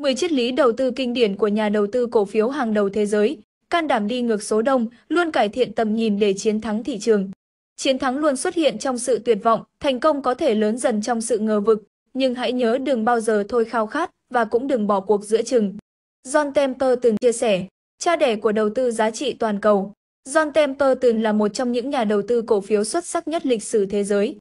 10 triết lý đầu tư kinh điển của nhà đầu tư cổ phiếu hàng đầu thế giới, can đảm đi ngược số đông, luôn cải thiện tầm nhìn để chiến thắng thị trường. Chiến thắng luôn xuất hiện trong sự tuyệt vọng, thành công có thể lớn dần trong sự ngờ vực, nhưng hãy nhớ đừng bao giờ thôi khao khát và cũng đừng bỏ cuộc giữa chừng. John Templeton chia sẻ, cha đẻ của đầu tư giá trị toàn cầu. John Templeton là một trong những nhà đầu tư cổ phiếu xuất sắc nhất lịch sử thế giới.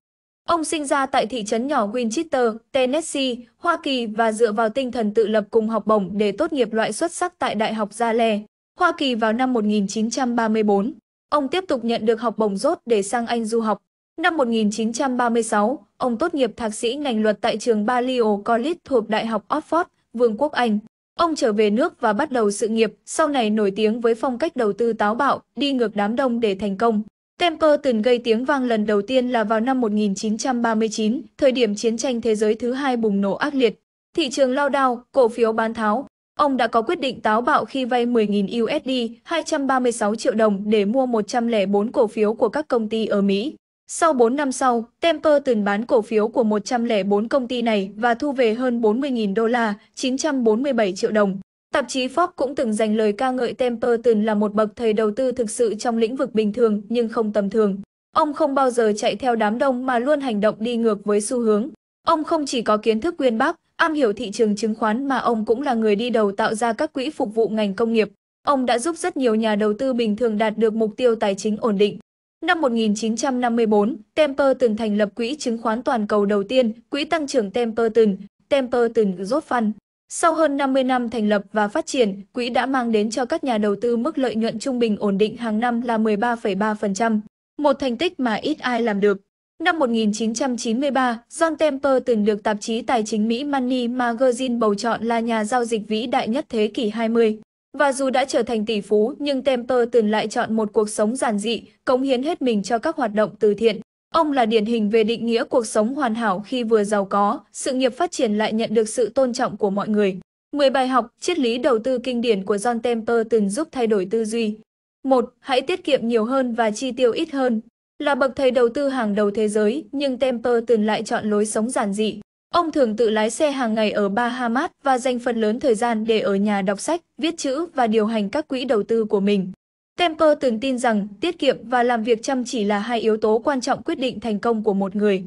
Ông sinh ra tại thị trấn nhỏ Winchester, Tennessee, Hoa Kỳ và dựa vào tinh thần tự lập cùng học bổng để tốt nghiệp loại xuất sắc tại Đại học Yale, Hoa Kỳ vào năm 1934. Ông tiếp tục nhận được học bổng rốt để sang Anh du học. Năm 1936, ông tốt nghiệp thạc sĩ ngành luật tại trường Balliol College thuộc Đại học Oxford, Vương quốc Anh. Ông trở về nước và bắt đầu sự nghiệp, sau này nổi tiếng với phong cách đầu tư táo bạo, đi ngược đám đông để thành công. Temper từng gây tiếng vang lần đầu tiên là vào năm 1939, thời điểm chiến tranh thế giới thứ hai bùng nổ ác liệt. Thị trường lao đao, cổ phiếu bán tháo. Ông đã có quyết định táo bạo khi vay 10.000 USD, 236 triệu đồng để mua 104 cổ phiếu của các công ty ở Mỹ. Sau 4 năm sau, Temper từng bán cổ phiếu của 104 công ty này và thu về hơn 40.000 đô la, 947 triệu đồng. Tạp chí Forbes cũng từng dành lời ca ngợi Templeton là một bậc thầy đầu tư thực sự trong lĩnh vực bình thường nhưng không tầm thường. Ông không bao giờ chạy theo đám đông mà luôn hành động đi ngược với xu hướng. Ông không chỉ có kiến thức uyên bác, am hiểu thị trường chứng khoán mà ông cũng là người đi đầu tạo ra các quỹ phục vụ ngành công nghiệp. Ông đã giúp rất nhiều nhà đầu tư bình thường đạt được mục tiêu tài chính ổn định. Năm 1954, Templeton thành lập quỹ chứng khoán toàn cầu đầu tiên, quỹ tăng trưởng Templeton, Templeton Growth Fund. Sau hơn 50 năm thành lập và phát triển, quỹ đã mang đến cho các nhà đầu tư mức lợi nhuận trung bình ổn định hàng năm là 13,3%, một thành tích mà ít ai làm được. Năm 1993, John Temper từng được tạp chí tài chính Mỹ Money Magazine bầu chọn là nhà giao dịch vĩ đại nhất thế kỷ 20. Và dù đã trở thành tỷ phú, nhưng Temper từng lại chọn một cuộc sống giản dị, cống hiến hết mình cho các hoạt động từ thiện. Ông là điển hình về định nghĩa cuộc sống hoàn hảo khi vừa giàu có, sự nghiệp phát triển lại nhận được sự tôn trọng của mọi người. 10 bài học triết lý đầu tư kinh điển của John Templeton giúp thay đổi tư duy. 1. Hãy tiết kiệm nhiều hơn và chi tiêu ít hơn. Là bậc thầy đầu tư hàng đầu thế giới, nhưng Templeton lại chọn lối sống giản dị. Ông thường tự lái xe hàng ngày ở Bahamas và dành phần lớn thời gian để ở nhà đọc sách, viết chữ và điều hành các quỹ đầu tư của mình. Temper từng tin rằng tiết kiệm và làm việc chăm chỉ là hai yếu tố quan trọng quyết định thành công của một người.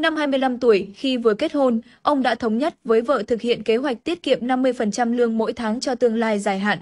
Năm 25 tuổi, khi vừa kết hôn, ông đã thống nhất với vợ thực hiện kế hoạch tiết kiệm 50% lương mỗi tháng cho tương lai dài hạn.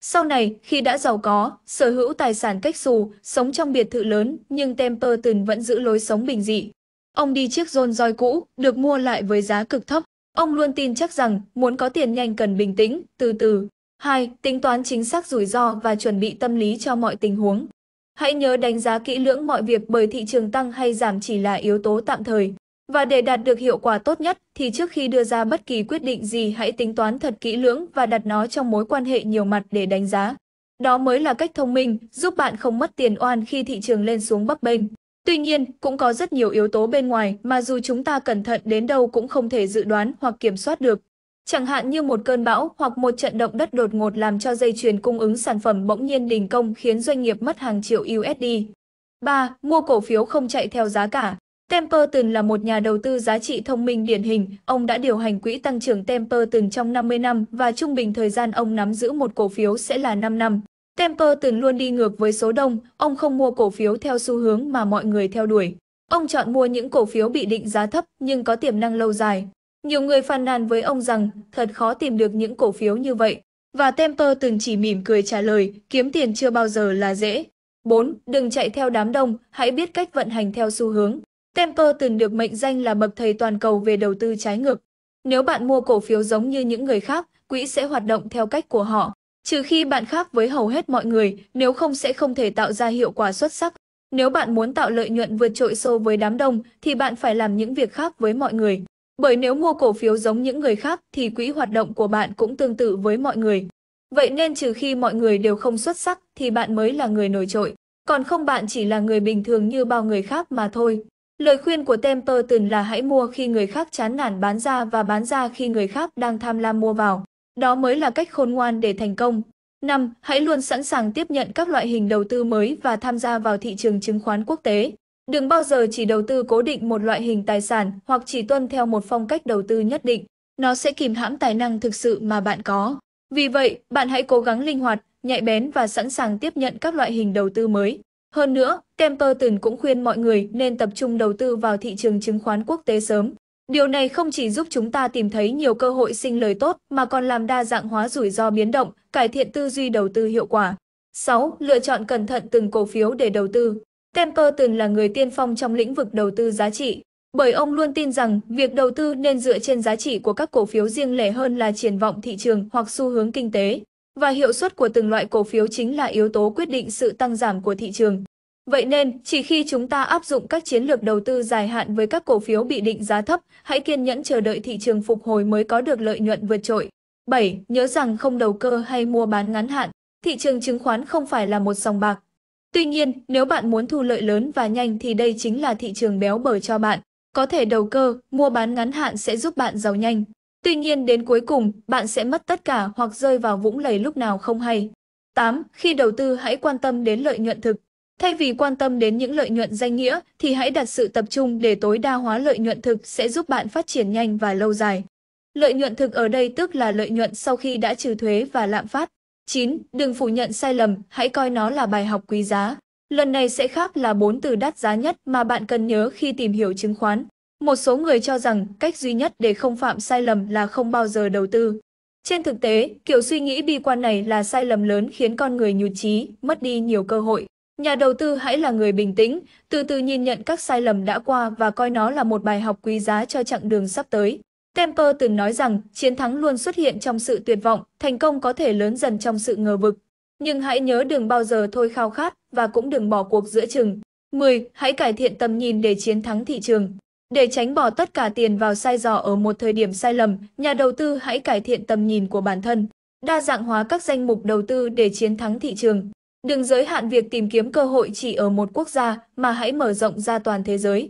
Sau này, khi đã giàu có, sở hữu tài sản cách xù, sống trong biệt thự lớn, nhưng Temper từng vẫn giữ lối sống bình dị. Ông đi chiếc Rolls roi cũ, được mua lại với giá cực thấp. Ông luôn tin chắc rằng, muốn có tiền nhanh cần bình tĩnh, từ từ. 2. Tính toán chính xác rủi ro và chuẩn bị tâm lý cho mọi tình huống. Hãy nhớ đánh giá kỹ lưỡng mọi việc bởi thị trường tăng hay giảm chỉ là yếu tố tạm thời. Và để đạt được hiệu quả tốt nhất thì trước khi đưa ra bất kỳ quyết định gì hãy tính toán thật kỹ lưỡng và đặt nó trong mối quan hệ nhiều mặt để đánh giá. Đó mới là cách thông minh giúp bạn không mất tiền oan khi thị trường lên xuống bấp bênh. Tuy nhiên, cũng có rất nhiều yếu tố bên ngoài mà dù chúng ta cẩn thận đến đâu cũng không thể dự đoán hoặc kiểm soát được. Chẳng hạn như một cơn bão hoặc một trận động đất đột ngột làm cho dây chuyền cung ứng sản phẩm bỗng nhiên đình công khiến doanh nghiệp mất hàng triệu USD. 3. Mua cổ phiếu không chạy theo giá cả. Temperton là một nhà đầu tư giá trị thông minh điển hình, ông đã điều hành quỹ tăng trưởng Temperton trong 50 năm và trung bình thời gian ông nắm giữ một cổ phiếu sẽ là 5 năm. Temperton luôn đi ngược với số đông, ông không mua cổ phiếu theo xu hướng mà mọi người theo đuổi. Ông chọn mua những cổ phiếu bị định giá thấp nhưng có tiềm năng lâu dài. Nhiều người phàn nàn với ông rằng thật khó tìm được những cổ phiếu như vậy. Và Temper từng chỉ mỉm cười trả lời, kiếm tiền chưa bao giờ là dễ. 4. Đừng chạy theo đám đông, hãy biết cách vận hành theo xu hướng. Temper từng được mệnh danh là bậc thầy toàn cầu về đầu tư trái ngược. Nếu bạn mua cổ phiếu giống như những người khác, quỹ sẽ hoạt động theo cách của họ. Trừ khi bạn khác với hầu hết mọi người, nếu không sẽ không thể tạo ra hiệu quả xuất sắc. Nếu bạn muốn tạo lợi nhuận vượt trội so với đám đông, thì bạn phải làm những việc khác với mọi người. Bởi nếu mua cổ phiếu giống những người khác thì quỹ hoạt động của bạn cũng tương tự với mọi người. Vậy nên trừ khi mọi người đều không xuất sắc thì bạn mới là người nổi trội, còn không bạn chỉ là người bình thường như bao người khác mà thôi. Lời khuyên của Templeton là hãy mua khi người khác chán nản bán ra và bán ra khi người khác đang tham lam mua vào. Đó mới là cách khôn ngoan để thành công. 5. Hãy luôn sẵn sàng tiếp nhận các loại hình đầu tư mới và tham gia vào thị trường chứng khoán quốc tế. Đừng bao giờ chỉ đầu tư cố định một loại hình tài sản hoặc chỉ tuân theo một phong cách đầu tư nhất định. Nó sẽ kìm hãm tài năng thực sự mà bạn có. Vì vậy, bạn hãy cố gắng linh hoạt, nhạy bén và sẵn sàng tiếp nhận các loại hình đầu tư mới. Hơn nữa, Temperton cũng khuyên mọi người nên tập trung đầu tư vào thị trường chứng khoán quốc tế sớm. Điều này không chỉ giúp chúng ta tìm thấy nhiều cơ hội sinh lời tốt mà còn làm đa dạng hóa rủi ro biến động, cải thiện tư duy đầu tư hiệu quả. 6. Lựa chọn cẩn thận từng cổ phiếu để đầu tư. Kemper từng là người tiên phong trong lĩnh vực đầu tư giá trị, bởi ông luôn tin rằng việc đầu tư nên dựa trên giá trị của các cổ phiếu riêng lẻ hơn là triển vọng thị trường hoặc xu hướng kinh tế, và hiệu suất của từng loại cổ phiếu chính là yếu tố quyết định sự tăng giảm của thị trường. Vậy nên, chỉ khi chúng ta áp dụng các chiến lược đầu tư dài hạn với các cổ phiếu bị định giá thấp, hãy kiên nhẫn chờ đợi thị trường phục hồi mới có được lợi nhuận vượt trội. 7. Nhớ rằng không đầu cơ hay mua bán ngắn hạn, thị trường chứng khoán không phải là một sòng bạc, Tuy nhiên, nếu bạn muốn thu lợi lớn và nhanh thì đây chính là thị trường béo bở cho bạn. Có thể đầu cơ, mua bán ngắn hạn sẽ giúp bạn giàu nhanh. Tuy nhiên đến cuối cùng, bạn sẽ mất tất cả hoặc rơi vào vũng lầy lúc nào không hay. 8. Khi đầu tư hãy quan tâm đến lợi nhuận thực. Thay vì quan tâm đến những lợi nhuận danh nghĩa thì hãy đặt sự tập trung để tối đa hóa lợi nhuận thực sẽ giúp bạn phát triển nhanh và lâu dài. Lợi nhuận thực ở đây tức là lợi nhuận sau khi đã trừ thuế và lạm phát. 9. Đừng phủ nhận sai lầm, hãy coi nó là bài học quý giá. Lần này sẽ khác là bốn từ đắt giá nhất mà bạn cần nhớ khi tìm hiểu chứng khoán. Một số người cho rằng cách duy nhất để không phạm sai lầm là không bao giờ đầu tư. Trên thực tế, kiểu suy nghĩ bi quan này là sai lầm lớn khiến con người nhụt chí, mất đi nhiều cơ hội. Nhà đầu tư hãy là người bình tĩnh, từ từ nhìn nhận các sai lầm đã qua và coi nó là một bài học quý giá cho chặng đường sắp tới. Temper từng nói rằng chiến thắng luôn xuất hiện trong sự tuyệt vọng, thành công có thể lớn dần trong sự ngờ vực. Nhưng hãy nhớ đừng bao giờ thôi khao khát và cũng đừng bỏ cuộc giữa chừng. 10. Hãy cải thiện tầm nhìn để chiến thắng thị trường. Để tránh bỏ tất cả tiền vào sai dò ở một thời điểm sai lầm, nhà đầu tư hãy cải thiện tầm nhìn của bản thân, đa dạng hóa các danh mục đầu tư để chiến thắng thị trường. Đừng giới hạn việc tìm kiếm cơ hội chỉ ở một quốc gia mà hãy mở rộng ra toàn thế giới.